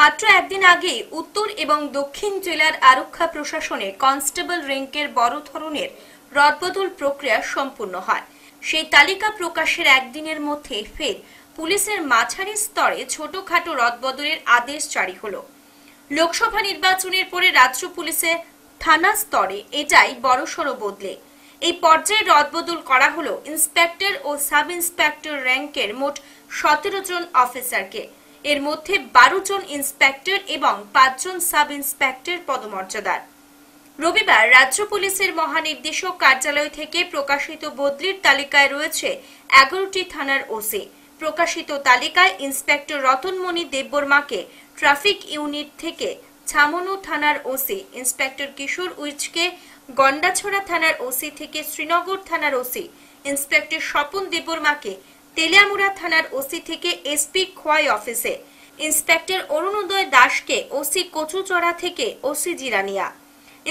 মাত্র একদিন আগেই উত্তর এবং দক্ষিণ জেলার আরক্ষা প্রশাসনে কনস্টেবল র্যাঙ্কের বড় ধরনের রদবদল প্রক্রিয়া সম্পূর্ণ হয় সেই তালিকা প্রকাশের একদিনের মধ্যে ফের পুলিশের মাঝারি স্তরে ছোটখাটো রদবদলের আদেশ জারি হল লোকসভা নির্বাচনের পরে রাজ্য পুলিশের থানা স্তরে এটাই বড়সড় বদলে এই পর্যায়ে রদবদল করা হলো ইন্সপেক্টর ও সাব ইন্সপেক্টর র্যাঙ্কের মোট সতেরো জন অফিসারকে এর মধ্যে বারো জন ইন্সপেক্টর এবং পাঁচজন সাব ইন্সপেক্টর পদমর্যাদার রবিবার রাজ্য পুলিশের মহানির্দেশক কার্যালয় থেকে প্রকাশিত বদলির তালিকায় রয়েছে এগারোটি থানার ওসি প্রকাশিত তালিকায় ইন্সপেক্টর রতনমণি দেববর্মাকে ট্রাফিক ইউনিট থেকে ছামনু থানার ওসি ইন্সপেক্টর কিশোর উইচকে গন্ডাছড়া থানার ওসি থেকে শ্রীনগর থানার ওসি ইন্সপেক্টর স্বপন দেববর্মাকে তেলিয়ামুড়া থানার ওসি থেকে এসপি খোয়াই অফিসে ইন্সপেক্টর অরুণোদয় দাসকে ওসি কচুচড়া থেকে ওসি জিরানিয়া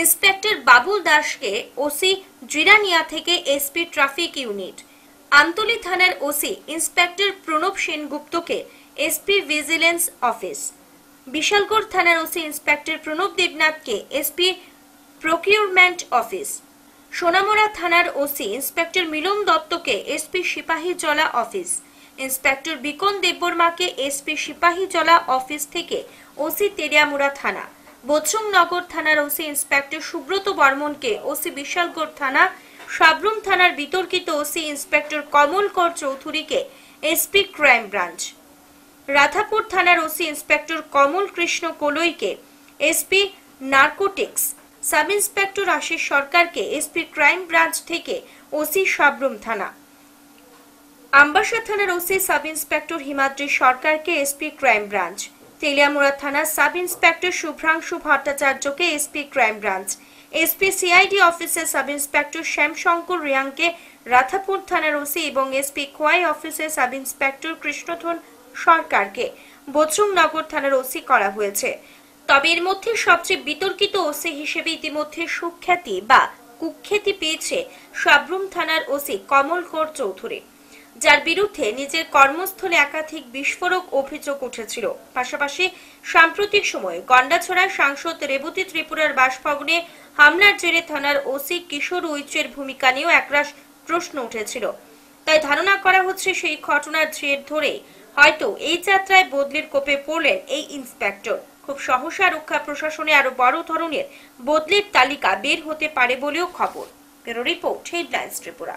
ইন্সপেক্টর বাবুল দাসকে ওসি জিরানিয়া থেকে এসপি ট্রাফিক ইউনিট আন্তলি থানার ওসি ইন্সপেক্টর প্রণব সেনগুপ্তকে এসপি ভিজিলেন্স অফিস বিশালগড় থানার ওসি ইন্সপেক্টর প্রণব দেবনাথকে এসপি প্রকিউরমেন্ট অফিস সোনামুড়া থানার ওসি ইন্সপেক্টর মিলন দত্তকে SP Sepahijala office inspector Bikon দেববর্মাকে এসপি সিপাহী জলা অফিস থেকে ওসি তেরিয়ামুড়া থানা বৎসংনগর থানার ওসি ইন্সপেক্টর সুব্রত বর্মনকে ওসি বিশালগড় থানা সাবরুম থানার বিতর্কিত ওসি ইন্সপেক্টর কমল কর চৌধুরীকে এসপি ক্রাইম ব্রাঞ্চ রাধাপুর থানার ওসি ইন্সপেক্টর কমল কৃষ্ণ কলইকে SP narcotics sub inspector Ashis সরকারকে এসপি ক্রাইম ব্রাঞ্চ থেকে ওসি সাবরুম থানা আম্বাসা থানার ওসি সাব ইন্সপেক্টর হিমাদ্রি সরকারকে এসপি ক্রাইম ব্রাঞ্চ তেলিয়ামুড়া থানার সাব ইন্সপেক্টর শুভ্রাংশু ভট্টাচার্যকে SP crime branch SP CID অফিসের সাব ইন্সপেক্টর শ্যামশঙ্কর রিয়াংকে রাথাপুর থানার ওসি এবং এসপি খোয়াই অফিসের সাব ইন্সপেক্টর কৃষ্ণধন সরকারকে বচুংনগর থানার ওসি করা হয়েছে তবে এর মধ্যে সবচেয়ে বিতর্কিত ওসি হিসেবে ইতিমধ্যে সুখ্যাতি বা কুখ্যাতি পেয়েছে সাবরুম থানার ওসি কমল কর চৌধুরী যার বিরুদ্ধে নিজের কর্মস্থলে একাধিক বিস্ফোরক অভিযোগ উঠেছিল পাশাপাশি সাম্প্রতিক সময়ে গন্ডাছড়ার সাংসদ রেবতী ত্রিপুরার বাসভবনে হামলার জেরে থানার ওসি কিশোর উইচের ভূমিকা নিয়েও একরাশ প্রশ্ন উঠেছিল তাই ধারণা করা হচ্ছে সেই ঘটনার জের ধরে হয়তো এই যাত্রায় বদলির কোপে পড়লেন এই ইন্সপেক্টর খুব সহসা রক্ষা প্রশাসনে আরো বড় ধরনের বদলির তালিকা বের হতে পারে বলেও খবর রিপোর্ট হেডলাইন্স ত্রিপুরা